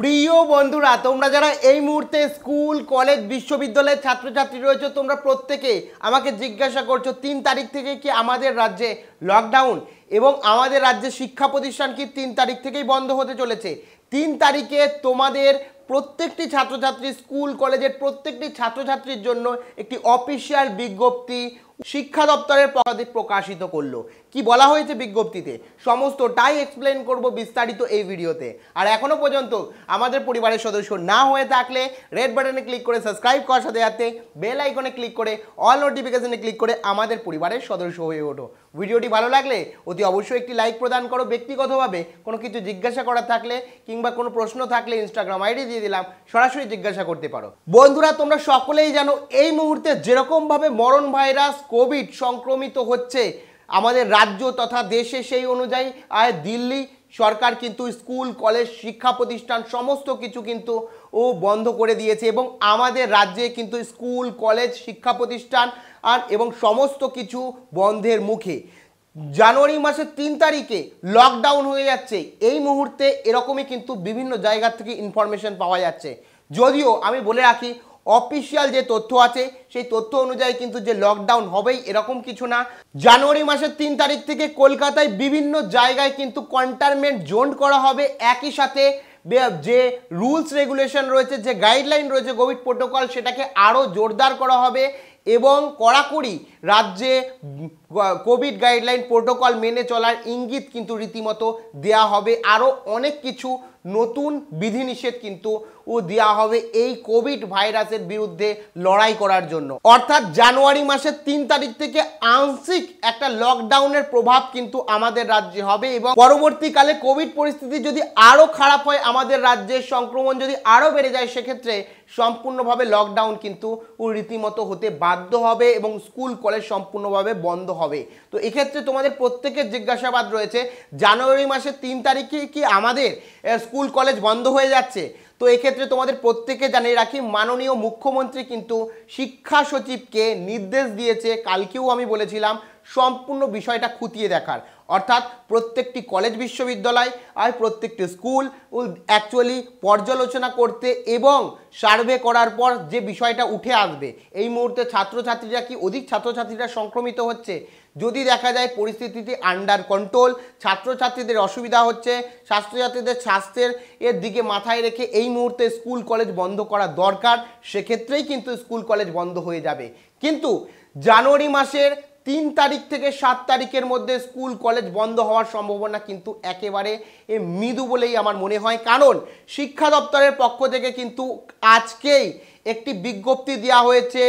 প্রিয় বন্ধুরা তোমরা যারা এই মুহূর্তে স্কুল কলেজ বিশ্ববিদ্যালয়ের ছাত্রছাত্রী রয়েছে তোমরা প্রত্যেকে আমাকে জিজ্ঞাসা করছো তিন তারিখ থেকে কি আমাদের রাজ্যে লকডাউন এবং আমাদের রাজ্যে শিক্ষা প্রতিষ্ঠান কি তিন তারিখ থেকেই বন্ধ হতে চলেছে তিন তারিখে তোমাদের প্রত্যেকটি ছাত্রছাত্রী স্কুল কলেজের প্রত্যেকটি ছাত্রছাত্রীর জন্য একটি অফিসিয়াল বিজ্ঞপ্তি শিক্ষা দপ্তরের পদাধিক প্রকাশিত করলো কি বলা হয়েছে বিজ্ঞপ্তিতে সমস্তটাই এক্সপ্লেন করব বিস্তারিত এই ভিডিওতে আর এখনও পর্যন্ত আমাদের পরিবারের সদস্য না হয়ে থাকলে রেড বাটনে ক্লিক করে সাবস্ক্রাইব করার সাথে সাথে বেল আইকনে ক্লিক করে অল নোটিফিকেশানে ক্লিক করে আমাদের পরিবারের সদস্য হয়ে ওঠো ভিডিওটি ভালো লাগলে অতি অবশ্যই একটি লাইক প্রদান করো ব্যক্তিগতভাবে কোনো কিছু জিজ্ঞাসা করার থাকলে কিংবা কোনো প্রশ্ন থাকলে ইনস্টাগ্রাম আইডি দিয়ে দিলাম সরাসরি জিজ্ঞাসা করতে পারো বন্ধুরা তোমরা সকলেই জানো এই মুহূর্তে যেরকমভাবে মরণ ভাইরাস কোভিড সংক্রমিত হচ্ছে আমাদের রাজ্য তথা দেশে সেই অনুযায়ী আয় দিল্লি সরকার কিন্তু স্কুল কলেজ শিক্ষা প্রতিষ্ঠান সমস্ত কিছু কিন্তু ও বন্ধ করে দিয়েছে এবং আমাদের রাজ্যে কিন্তু স্কুল কলেজ শিক্ষা প্রতিষ্ঠান আর এবং সমস্ত কিছু বন্ধের মুখে জানুয়ারি মাসের তিন তারিখে লকডাউন হয়ে যাচ্ছে এই মুহূর্তে এরকমই কিন্তু বিভিন্ন জায়গা থেকে ইনফরমেশন পাওয়া যাচ্ছে যদিও আমি বলে রাখি অফিসিয়াল যে তথ্য আছে সেই তথ্য অনুযায়ী কিন্তু যে লকডাউন হবেই এরকম কিছু না জানুয়ারি মাসের তিন তারিখ থেকে কলকাতায় বিভিন্ন জায়গায় কিন্তু কন্টারমেন্ট জোন করা হবে একই সাথে যে রুলস রেগুলেশন রয়েছে যে গাইডলাইন রয়েছে কোভিড প্রোটোকল সেটাকে আরও জোরদার করা হবে এবং কড়াকড়ি রাজ্যে কোভিড গাইডলাইন প্রোটোকল মেনে চলার ইঙ্গিত কিন্তু রীতিমতো দেয়া হবে আরও অনেক কিছু নতুন বিধিনিষেধ কিন্তু ও দেওয়া হবে এই কোভিড ভাইরাসের বিরুদ্ধে লড়াই করার জন্য অর্থাৎ জানুয়ারি মাসের তিন তারিখ থেকে আংশিক একটা লকডাউনের প্রভাব কিন্তু আমাদের রাজ্যে হবে এবং পরবর্তীকালে কোভিড পরিস্থিতি যদি আরও খারাপ হয় আমাদের রাজ্যে সংক্রমণ যদি আরও বেড়ে যায় সেক্ষেত্রে সম্পূর্ণভাবে লকডাউন কিন্তু রীতিমতো হতে বাধ্য হবে এবং স্কুল কলেজ সম্পূর্ণভাবে বন্ধ হবে তো এক্ষেত্রে তোমাদের প্রত্যেকের জিজ্ঞাসাবাদ রয়েছে জানুয়ারি মাসের তিন তারিখে কি আমাদের স্কুল কলেজ বন্ধ হয়ে যাচ্ছে তো এক্ষেত্রে তোমাদের প্রত্যেকে জানিয়ে রাখি মাননীয় মুখ্যমন্ত্রী কিন্তু শিক্ষা সচিবকে নির্দেশ দিয়েছে কালকেও আমি বলেছিলাম সম্পূর্ণ বিষয়টা খুঁটিয়ে দেখার অর্থাৎ প্রত্যেকটি কলেজ বিশ্ববিদ্যালয় আর প্রত্যেকটি স্কুল অ্যাকচুয়ালি পর্যালোচনা করতে এবং সার্ভে করার পর যে বিষয়টা উঠে আসবে এই মুহূর্তে ছাত্রছাত্রীরা কি অধিক ছাত্রছাত্রীরা সংক্রমিত হচ্ছে যদি দেখা যায় পরিস্থিতিটি আন্ডার কন্ট্রোল ছাত্রছাত্রীদের অসুবিধা হচ্ছে ছাত্রছাত্রীদের স্বাস্থ্যের এর দিকে মাথায় রেখে এই মুহূর্তে স্কুল কলেজ বন্ধ করা দরকার সেক্ষেত্রেই কিন্তু স্কুল কলেজ বন্ধ হয়ে যাবে কিন্তু জানুয়ারি মাসের তিন তারিখ থেকে সাত তারিখের মধ্যে স্কুল কলেজ বন্ধ হওয়ার সম্ভাবনা কিন্তু একেবারে মৃদু বলেই আমার মনে হয় কারণ শিক্ষা দপ্তরের পক্ষ থেকে কিন্তু আজকেই একটি বিজ্ঞপ্তি দেওয়া হয়েছে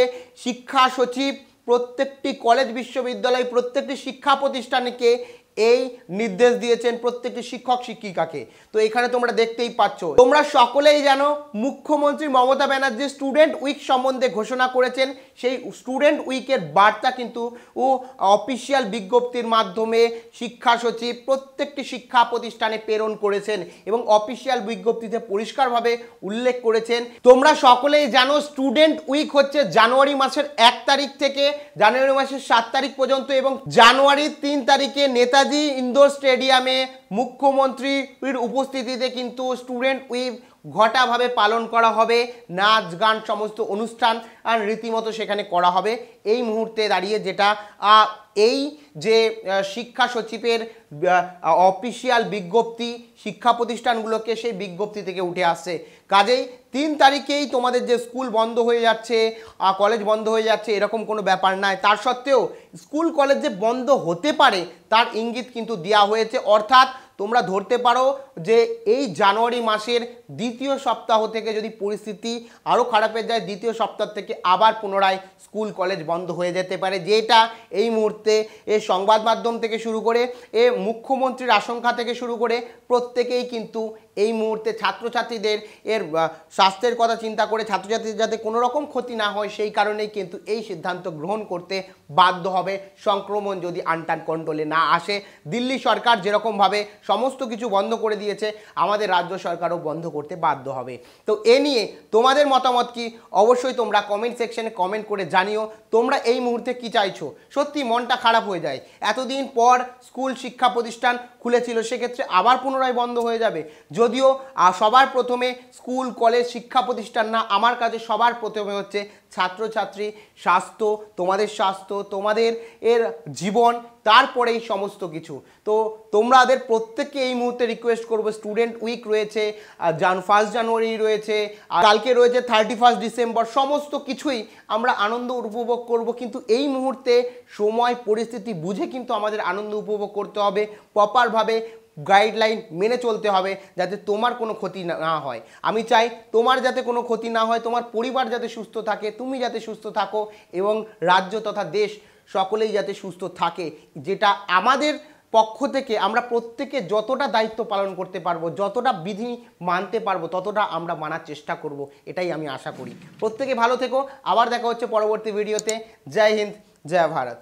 শিক্ষা সচিব প্রত্যেকটি কলেজ বিশ্ববিদ্যালয় প্রত্যেকটি শিক্ষা প্রতিষ্ঠানকে এই নির্দেশ দিয়েছেন প্রত্যেকটি শিক্ষক শিক্ষিকাকে তো এখানে তোমরা দেখতেই পাচ্ছ তোমরা সকলেই জানো মুখ্যমন্ত্রী মমতা ব্যানার্জি স্টুডেন্ট উইক সম্বন্ধে ঘোষণা করেছেন সেই স্টুডেন্ট উইকের বার্তা কিন্তু ও অফিসিয়াল বিজ্ঞপ্তির মাধ্যমে শিক্ষা সচিব প্রত্যেকটি শিক্ষা প্রতিষ্ঠানে প্রেরণ করেছেন এবং অফিসিয়াল বিজ্ঞপ্তিতে পরিষ্কারভাবে উল্লেখ করেছেন তোমরা সকলেই জানো স্টুডেন্ট উইক হচ্ছে জানুয়ারি মাসের এক তারিখ থেকে জানুয়ারি মাসের সাত তারিখ পর্যন্ত এবং জানুয়ারির তিন তারিখে নেতা নেতাজি ইন্দোর স্টেডিয়ামে মুখ্যমন্ত্রীর উপস্থিতিতে কিন্তু স্টুডেন্ট উইথ ঘটাভাবে পালন করা হবে নাচ গান সমস্ত অনুষ্ঠান আর রীতিমতো সেখানে করা হবে এই মুহূর্তে দাঁড়িয়ে যেটা এই যে শিক্ষা সচিবের অফিসিয়াল বিজ্ঞপ্তি শিক্ষা প্রতিষ্ঠানগুলোকে সেই বিজ্ঞপ্তি থেকে উঠে আসছে কাজেই তিন তারিখেই তোমাদের যে স্কুল বন্ধ হয়ে যাচ্ছে কলেজ বন্ধ হয়ে যাচ্ছে এরকম কোনো ব্যাপার নাই তার সত্ত্বেও স্কুল কলেজ যে বন্ধ হতে পারে তার ইঙ্গিত কিন্তু দেওয়া হয়েছে অর্থাৎ তোমরা ধরতে পারো যে এই জানুয়ারি মাসের দ্বিতীয় সপ্তাহ থেকে যদি পরিস্থিতি আরও খারাপের যায় দ্বিতীয় সপ্তাহ থেকে আবার পুনরায় স্কুল কলেজ বন্ধ হয়ে যেতে পারে যেটা এই মুহূর্তে এ সংবাদ মাধ্যম থেকে শুরু করে এ মুখ্যমন্ত্রীর আশঙ্কা থেকে শুরু করে প্রত্যেকেই কিন্তু এই মুহূর্তে ছাত্রছাত্রীদের এর স্বাস্থ্যের কথা চিন্তা করে ছাত্রছাত্রীদের যাতে কোনো রকম ক্ষতি না হয় সেই কারণেই কিন্তু এই সিদ্ধান্ত গ্রহণ করতে বাধ্য হবে সংক্রমণ যদি আনটান কন্ট্রোলে না আসে দিল্লি সরকার যেরকমভাবে সমস্ত কিছু বন্ধ করে দিয়েছে আমাদের রাজ্য সরকারও বন্ধ করতে বাধ্য হবে তো এ নিয়ে তোমাদের মতামত কি অবশ্যই তোমরা কমেন্ট সেকশনে কমেন্ট করে জানিও তোমরা এই মুহূর্তে কি চাইছো সত্যি মনটা খারাপ হয়ে যায় এতদিন পর স্কুল শিক্ষা প্রতিষ্ঠান খুলেছিল সেক্ষেত্রে আবার পুনরায় বন্ধ হয়ে যাবে যদিও সবার প্রথমে স্কুল কলেজ শিক্ষা প্রতিষ্ঠান না আমার কাছে সবার প্রথমে হচ্ছে ছাত্রছাত্রী স্বাস্থ্য তোমাদের স্বাস্থ্য তোমাদের এর জীবন তারপরেই সমস্ত কিছু তো তোমরাদের প্রত্যেককে এই মুহূর্তে রিকোয়েস্ট করবো স্টুডেন্ট উইক রয়েছে জান ফার্স্ট জানুয়ারি রয়েছে আর কালকে রয়েছে থার্টি ফার্স্ট ডিসেম্বর সমস্ত কিছুই আমরা আনন্দ উপভোগ করব কিন্তু এই মুহূর্তে সময় পরিস্থিতি বুঝে কিন্তু আমাদের আনন্দ উপভোগ করতে হবে প্রপার ভাবে গাইডলাইন মেনে চলতে হবে যাতে তোমার কোনো ক্ষতি না হয় আমি চাই তোমার যাতে কোনো ক্ষতি না হয় তোমার পরিবার যাতে সুস্থ থাকে তুমি যাতে সুস্থ থাকো এবং রাজ্য তথা দেশ সকলেই যাতে সুস্থ থাকে যেটা আমাদের পক্ষ থেকে আমরা প্রত্যেকে যতটা দায়িত্ব পালন করতে পারবো যতটা বিধি মানতে পারবো ততটা আমরা মানার চেষ্টা করব এটাই আমি আশা করি প্রত্যেকে ভালো থেকো আবার দেখা হচ্ছে পরবর্তী ভিডিওতে জয় হিন্দ জয় ভারত